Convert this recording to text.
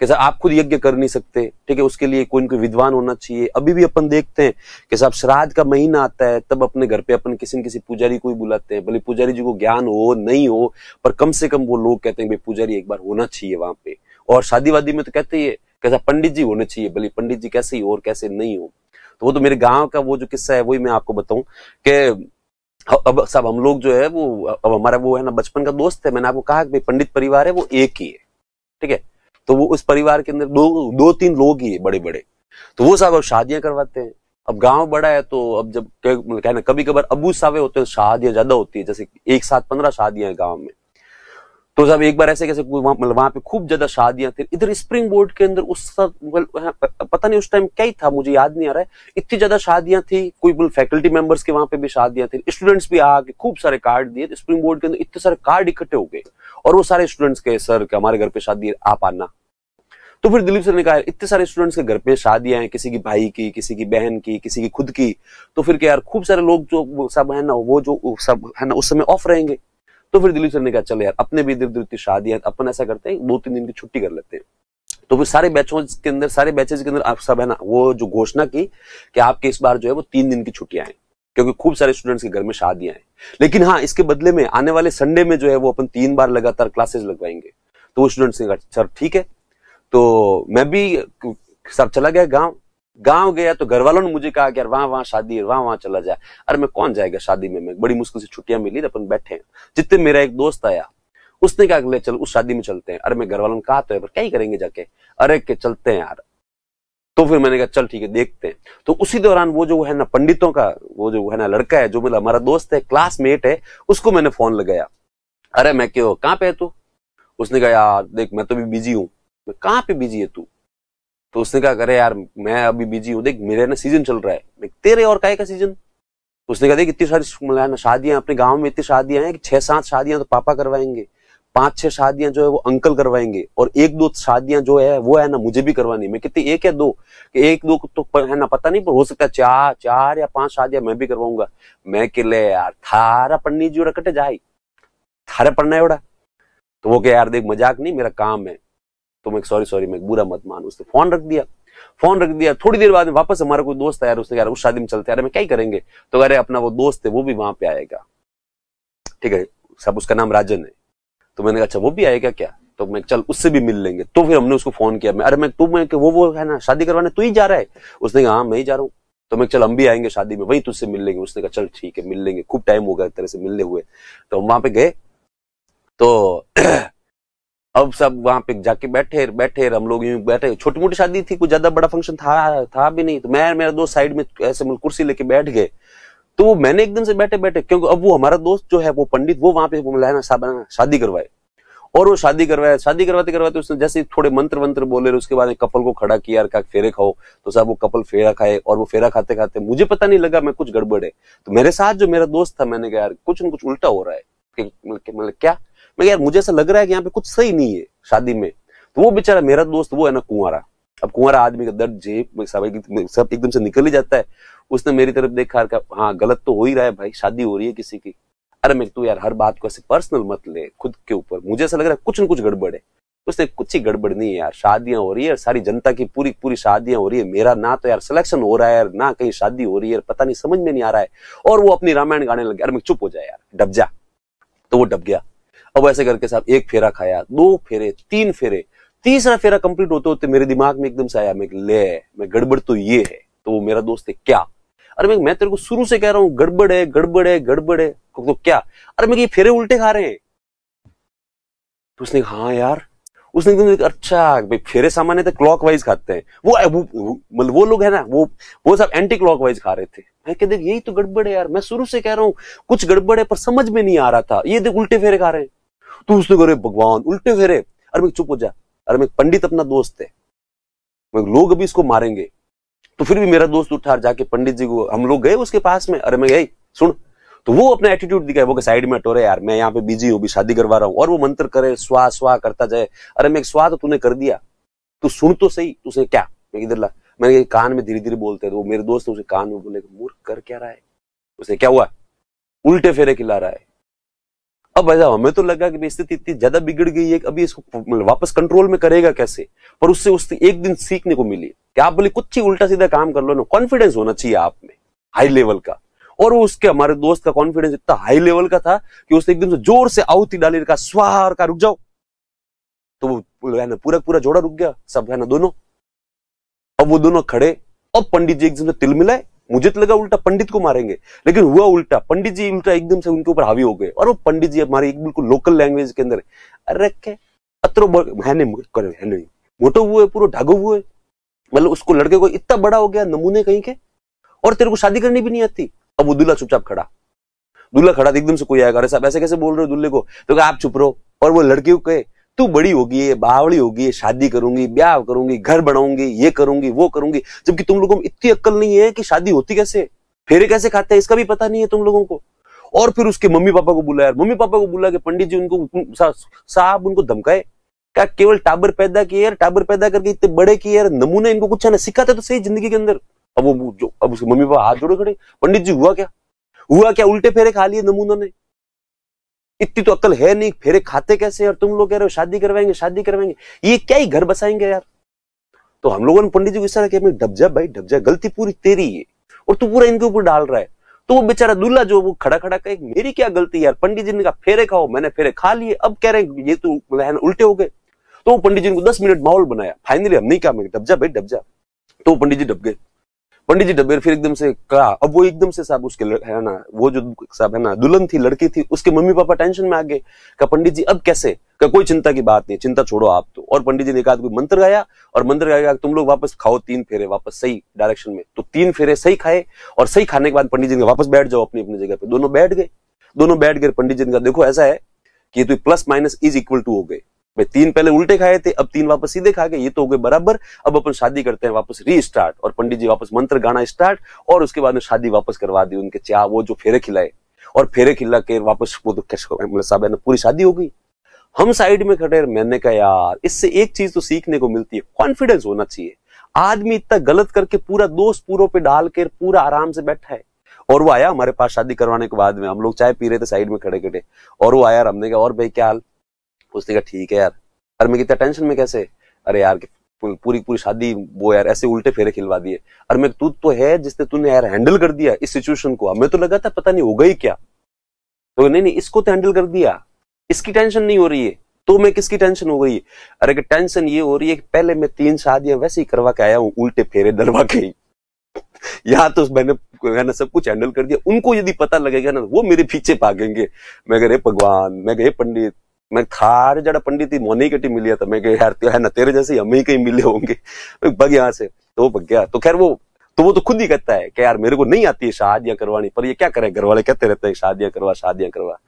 कि साहब आप खुद यज्ञ कर नहीं सकते ठीक है उसके लिए कोई ना कोई विद्वान होना चाहिए अभी भी अपन देखते हैं कि साहब श्राद्ध का महीना आता है तब अपने घर पे अपन किसी न किसी पुजारी को ही बुलाते हैं भले पुजारी जी को ज्ञान हो नहीं हो पर कम से कम वो लोग कहते हैं भाई पुजारी एक बार होना चाहिए वहां पे और शादीवादी में तो कहते ही है कैसा पंडित जी होने चाहिए भले पंडित जी कैसे ही हो और कैसे नहीं हो तो वो तो मेरे गांव का वो जो किस्सा है वही मैं आपको बताऊं कि अब साहब हम लोग जो है वो अब हमारा वो है ना बचपन का दोस्त है मैंने आपको कहा कि पंडित परिवार है वो एक ही है ठीक है तो वो उस परिवार के अंदर दो दो तीन लोग ही है बड़े बड़े तो वो साहब अब शादियां करवाते हैं अब गांव बड़ा है तो अब जब कहना कभी कभार अबू सावे होते हैं तो शादियां ज्यादा होती है जैसे एक साथ पंद्रह शादियां गांव में तो साहब एक बार ऐसे कैसे मतलब वहां पे खूब ज्यादा शादियां थी इधर स्प्रिंग बोर्ड के अंदर उस मतलब पता नहीं उस टाइम क्या ही था मुझे याद नहीं आ रहा है इतनी ज्यादा शादियां थी कोई बोल मतलब फैकल्टी मेंबर्स के वहां पे भी शादियां थी स्टूडेंट्स भी आके खूब सारे कार्ड दिए स्प्रिंग बोर्ड के अंदर इतने सारे कार्ड इकट्ठे हो गए और वो सारे स्टूडेंट्स के सर के हमारे घर पे शादी आप आना तो फिर दिलीप सर ने कहा इतने सारे स्टूडेंट्स के घर पे शादियां हैं किसी की भाई की किसी की बहन की किसी की खुद की तो फिर क्या यार खूब सारे लोग जो सब है ना वो जो सब है ना उस समय ऑफ रहेंगे तो फिर दिलीप सर ने कहा चलो यार अपने भी इधर उधर शादियां अपन ऐसा करते हैं दो तीन दिन की छुट्टी कर लेते हैं तो फिर सारे बैचों के अंदर सारे बैचेज के अंदर आप सब है ना वो जो घोषणा की कि आपके इस बार जो है वो तीन दिन की छुट्टियां हैं क्योंकि खूब सारे स्टूडेंट्स के घर में शादियां हैं लेकिन हाँ इसके बदले में आने वाले संडे में जो है वो अपन तीन बार लगातार क्लासेस लगवाएंगे तो वो स्टूडेंट्स ने कहा सर ठीक है तो मैं भी सब चला गया गांव गांव गया तो घर वालों ने मुझे कहा कि यार वहां वहां शादी है वहां वहां चला जाए अरे मैं कौन जाएगा शादी में मैं बड़ी मुश्किल से छुट्टियां मिली तो अपन बैठे हैं जितने मेरा एक दोस्त आया उसने कहा ले चल उस शादी में चलते हैं अरे मैं घर वालों ने कहा तो है पर क्या ही करेंगे जाके अरे के चलते हैं यार तो फिर मैंने कहा चल ठीक है देखते हैं तो उसी दौरान वो जो है ना पंडितों का वो जो है ना लड़का है जो मतलब हमारा दोस्त है क्लासमेट है उसको मैंने फोन लगाया अरे मैं क्यों कहाँ पे है तू उसने कहा यार देख मैं तो भी बिजी हूँ मैं कहाँ पे बिजी है तू तो उसने कहा करे यार मैं अभी बिजी हूँ देख मेरे ना सीजन चल रहा है मैं तेरे और काय का सीजन तो उसने कहा देख इतनी सारी शादियां अपने गाँव में इतनी शादियां हैं कि छह सात शादियां तो पापा करवाएंगे पांच छह शादियां जो है वो अंकल करवाएंगे और एक दो शादियां जो है वो है ना मुझे भी करवानी मैं कितनी एक या दो कि एक दो तो है ना पता नहीं पर हो सकता है चार चार या पांच शादियां मैं भी करवाऊंगा मैं के ले यार थारा पन्नी जी कटे जाए थारे पढ़ना है तो वो क्या यार देख मजाक नहीं मेरा काम है तो मैं सॉरी सॉरी मैं बुरा मत मान उसने फोन रख दिया फोन रख दिया थोड़ी देर बाद में वापस हमारा कोई दोस्त आया उसने कहा उस शादी में चलते यार मैं क्या ही करेंगे तो अरे अपना वो दोस्त है वो भी वहां पे आएगा ठीक है सब उसका नाम राजन है तो मैंने कहा अच्छा वो भी आएगा क्या तो मैं चल उससे भी मिल लेंगे तो फिर हमने उसको फोन किया मैं अरे मैं तुम वो वो है ना शादी करवाने तू ही जा रहा है उसने कहा हाँ मैं ही जा रहा हूँ तो मैं चल हम भी आएंगे शादी में वही तुझसे मिल लेंगे उसने कहा चल ठीक है मिल लेंगे खूब टाइम हो गया एक तरह से मिलने हुए तो हम वहां पे गए तो अब सब वहां पे जाके बैठे बैठे हम लोग यूं बैठे छोटी मोटी शादी थी कोई ज्यादा बड़ा फंक्शन था था भी नहीं तो मैं मेरा दोस्त साइड में ऐसे मतलब कुर्सी लेके बैठ गए तो वो मैंने एक दिन से बैठे बैठे क्योंकि अब वो हमारा दोस्त जो है वो पंडित वो वहां पे मुलायना शादी करवाए और वो शादी करवाया शादी करवाते करवाते उसने जैसे थोड़े मंत्र वंत्र बोले उसके बाद कपल को खड़ा किया यार फेरे खाओ तो साहब वो कपल फेरा खाए और वो फेरा खाते खाते मुझे पता नहीं लगा मैं कुछ गड़बड़ है तो मेरे साथ जो मेरा दोस्त था मैंने कहा यार कुछ ना कुछ उल्टा हो रहा है मतलब, मतलब क्या मैं यार मुझे ऐसा लग रहा है कि यहाँ पे कुछ सही नहीं है शादी में तो वो बेचारा मेरा दोस्त वो है ना कुंवरा अब कुंवरा आदमी का दर्द जेब सब एकदम से निकल ही जाता है उसने मेरी तरफ देखा हाँ गलत तो हो ही रहा है भाई शादी हो रही है किसी की अरे मैं तू यार हर बात को ऐसे पर्सनल मत ले खुद के ऊपर मुझे ऐसा लग रहा है कुछ न कुछ गड़बड़ है उसने कुछ ही गड़बड़ नहीं है यार शादियां हो रही है सारी जनता की पूरी पूरी शादियां हो रही है मेरा ना तो यार सिलेक्शन हो रहा है यार ना कहीं शादी हो रही है पता नहीं समझ में नहीं आ रहा है और वो अपनी रामायण गाने लगे अरे मैं चुप हो जाए यार डब जा तो वो डब गया अब ऐसे करके साहब एक फेरा खाया दो फेरे तीन फेरे तीसरा फेरा कंप्लीट होते होते मेरे दिमाग में एकदम से आया मैं ले मैं गड़बड़ तो ये है तो वो मेरा दोस्त है क्या अरे मैं तेरे को शुरू से कह रहा हूँ गड़बड़ है गड़बड़ है गड़बड़ है तो, तो क्या अरे मैं ये फेरे उल्टे खा रहे हैं तो उसने कहा हाँ यार उसने एकदम अच्छा भाई फेरे सामान्यतः क्लॉक वाइज खाते हैं वो मतलब वो लोग है ना वो वो सब एंटी क्लॉक वाइज खा रहे थे मैं कह देख यही तो गड़बड़ है यार मैं शुरू से कह रहा हूँ कुछ गड़बड़ है पर समझ में नहीं आ रहा था ये देख उल्टे फेरे खा रहे हैं तू उसने करे भगवान उल्टे फेरे अरे मैं चुप हो जा अरे मैं पंडित अपना दोस्त है मैं लोग अभी इसको मारेंगे तो फिर भी मेरा दोस्त उठा जाके पंडित जी को हम लोग गए उसके पास में अरे मैं यही सुन तो वो अपना एटीट्यूड दिखाए वो साइड में हटो रहे यार मैं यहाँ पे बिजी हूँ शादी करवा रहा हूँ और वो मंत्र करे स्वा स्वा करता जाए अरे मैं स्वा तो तूने कर दिया तू सुन तो सही तुझे क्या मैं इधर ला मैंने कान में धीरे धीरे बोलते हैं तो वो मेरे दोस्त उसे कान में बोले मूर्ख कर क्या रहा है उसे क्या हुआ उल्टे फेरे खिला रहा है अब ऐसा हमें तो लगा कि स्थिति इतनी ज्यादा बिगड़ गई है अभी इसको मतलब वापस कंट्रोल में करेगा कैसे पर उससे उस एक दिन सीखने को मिली कि आप बोले कुछ ही उल्टा सीधा काम कर लो ना कॉन्फिडेंस होना चाहिए आप में हाई लेवल का और वो उसके हमारे दोस्त का कॉन्फिडेंस इतना हाई लेवल का था कि उसने एकदम से जोर से आहुति डाली का स्वार का रुक जाओ तो वो है ना पूरा पूरा जोड़ा रुक गया सब है ना दोनों अब वो दोनों खड़े और पंडित जी एकदम से तिल मिलाए मुझे तो लगा उल्टा पंडित को मारेंगे लेकिन हुआ उल्टा पंडित जी उल्टा एकदम से उनके ऊपर हावी हो गए और वो पंडित जी हमारे बिल्कुल लोकल लैंग्वेज के अंदर अरे के अतरो है नहीं मोटो हुए पूरा ढागो हुए मतलब उसको लड़के को इतना बड़ा हो गया नमूने कहीं के और तेरे को शादी करनी भी नहीं आती अब वो दूल्हा चुपचाप खड़ा दूल्हा खड़ा तो एकदम से कोई आएगा अरे साहब ऐसे कैसे बोल रहे हो दूल्हे को तो आप चुप रहो और वो लड़की को कहे तू बड़ी होगी बावड़ी होगी शादी करूंगी ब्याह करूंगी घर बनाऊंगी ये करूंगी वो करूंगी जबकि तुम लोगों में इतनी अक्ल नहीं है कि शादी होती कैसे फेरे कैसे खाते हैं इसका भी पता नहीं है तुम लोगों को और फिर उसके मम्मी पापा को बुलाया मम्मी पापा को बुला के पंडित जी उनको साहब उनको धमकाए क्या केवल टाबर पैदा किए यार टाबर पैदा करके इतने बड़े किए यार नमूने इनको कुछ ना सिखाते तो सही जिंदगी के अंदर अब वो जो अब उसके मम्मी पापा हाथ जोड़े खड़े पंडित जी हुआ क्या हुआ क्या उल्टे फेरे खा लिए नमूना ने इतनी तो अक्ल है नहीं फेरे खाते कैसे और तुम लोग कह रहे हो शादी करवाएंगे शादी करवाएंगे ये क्या ही घर बसाएंगे यार तो हम लोगों ने पंडित जी को इस तरह डब जा भाई डब जा गलती पूरी तेरी है और तू पूरा इनके ऊपर डाल रहा है तो वो बेचारा दूल्हा जो वो खड़ा खड़ा कहे मेरी क्या गलती यार पंडित जी ने कहा फेरे खाओ मैंने फेरे खा लिए अब कह रहे हैं ये तो लहन उल्टे हो गए तो वो पंडित जी ने दस मिनट माहौल बनाया फाइनली हम नहीं क्या डब जा भाई डब जा तो पंडित जी डब गए पंडित जी डबेर फिर एकदम से कहा अब वो एकदम से साहब उसके है ना वो जो साहब है ना दुल्हन थी लड़की थी उसके मम्मी पापा टेंशन में आ गए कहा पंडित जी अब कैसे का कोई चिंता की बात नहीं चिंता छोड़ो आप तो और पंडित जी ने कहा कोई मंत्र गाया और मंत्र गाया तुम लोग वापस खाओ तीन फेरे वापस सही डायरेक्शन में तो तीन फेरे सही खाए और सही खाने के बाद पंडित जी ने वापस बैठ जाओ अपनी अपनी जगह पे दोनों बैठ गए दोनों बैठ गए पंडित जी ने कहा देखो ऐसा है कि तो plus minus is equal to हो गए मैं तीन पहले उल्टे खाए थे अब तीन वापस सीधे खा गए ये तो हो गए बराबर अब अपन शादी करते हैं वापस री स्टार्ट और पंडित जी वापस मंत्र गाना स्टार्ट और उसके बाद में शादी वापस करवा दी उनके चाह वो जो फेरे खिलाए और फेरे खिला के वापस वो तो मतलब साहब है ना पूरी शादी हो गई हम साइड में खड़े मैंने कहा यार इससे एक चीज तो सीखने को मिलती है कॉन्फिडेंस होना चाहिए आदमी इतना गलत करके पूरा दोष पूरों पे डाल के पूरा आराम से बैठा है और वो आया हमारे पास शादी करवाने के बाद में हम लोग चाय पी रहे थे साइड में खड़े खड़े और वो आया हमने कहा और भाई क्या हाल उसने कहा ठीक है यार अरे मैं कितना टेंशन में कैसे अरे यार पूरी पूरी शादी वो यार ऐसे उल्टे फेरे खिलवा दिए और मैं तू तो है जिसने तूने यार हैंडल कर दिया इस सिचुएशन को मैं तो लगा था पता नहीं हो गई क्या तो नहीं नहीं इसको तो हैंडल कर दिया इसकी टेंशन नहीं हो रही है तो मैं किसकी टेंशन हो गई है अरे कि टेंशन ये हो रही है कि पहले मैं तीन शादियां वैसे ही करवा के आया हूं उल्टे फेरे दरवा के ही यहाँ तो मैंने मैंने सब कुछ हैंडल कर दिया उनको यदि पता लगेगा ना वो मेरे पीछे भागेंगे मैं कह रहे भगवान मैं कह पंडित मैं थार जरा पंडित मोने कटी मिली था तो मैं यार है ना तेरे जैसे हमें ही कहीं मिले होंगे बग यहाँ से तो बग गया तो खैर वो तो वो तो खुद ही कहता है कि यार मेरे को नहीं आती है शादियां करवानी पर ये क्या करे घर वाले कहते रहते हैं शादियां करवा शादियां करवा